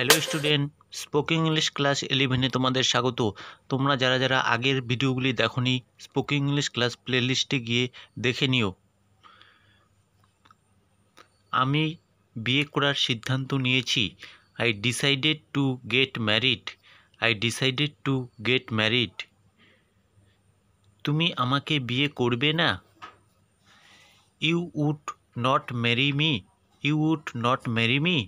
hello student spoken English class ইলেভেনে তোমাদের স্বাগত তোমরা যারা যারা আগের ভিডিওগুলি দেখনি স্পোকিং ইংলিশ ক্লাস প্লেলিস্টে গিয়ে দেখে নিও আমি বিয়ে করার সিদ্ধান্ত নিয়েছি I decided to get married I decided to get married তুমি আমাকে বিয়ে করবে না you would not marry me you would not marry me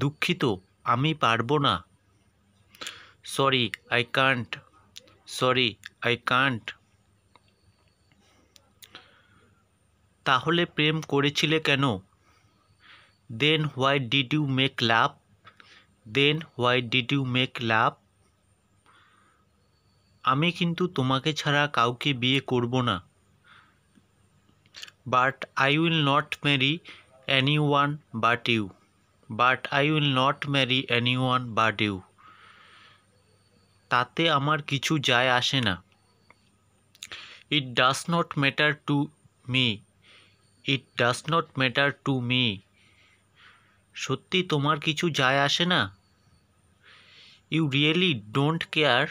দুঃখিত আমি পারবো না sorry I can't sorry I can't তাহলে প্রেম করেছিলে কেন then why did you make love then why did you make love আমি কিন্তু তোমাকে ছাড়া কাউকে বিয়ে করব না but I will not marry anyone but you but I will not marry anyone but you তাতে আমার কিছু যায় আসে না it does not matter to me it does not matter to me সত্যি তোমার কিছু যায় আসে না you really don't care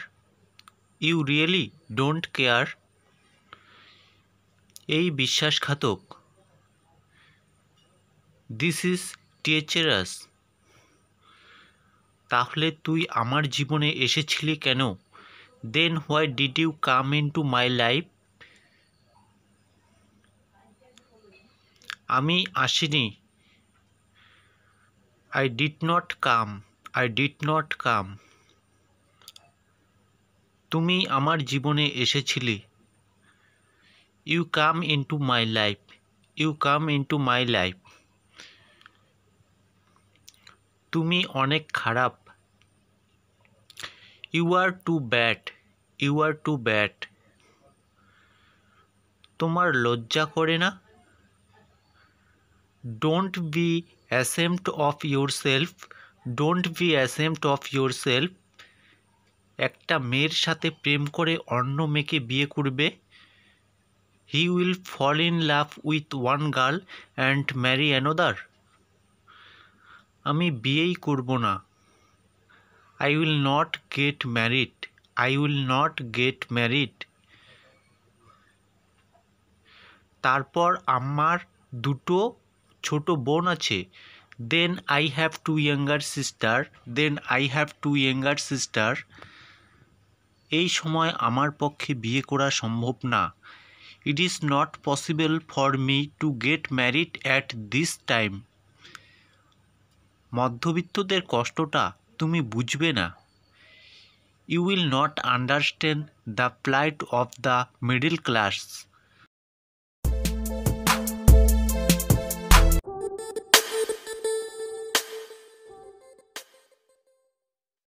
you really don't care এই বিশ্বাসঘাতক দিস ইজ টিএচেরাস তাহলে তুই আমার জীবনে এসেছিলি কেন then why did you come into my life আমি আসিনি I did not come I did not come তুমি আমার জীবনে এসেছিলি you come into my life you come into my life তুমি অনেক খারাপ you are too bad you are too bad তোমার লজ্জা করে না don't be ashamed of yourself don't be ashamed of yourself একটা মেয়ের সাথে প্রেম করে অন্য মেয়েকে বিয়ে করবে he will fall in love with one girl and marry another আমি বিয়েই করব না I will not get married I will not get married তারপর আমার দুটো ছোট বোন আছে then I have two younger sister then I have two younger sister এই সময় আমার পক্ষে বিয়ে করা সম্ভব না it is not possible for me to get married at this time মধ্যবিত্তদের কষ্টটা তুমি বুঝবে না you will not understand the plight of the middle class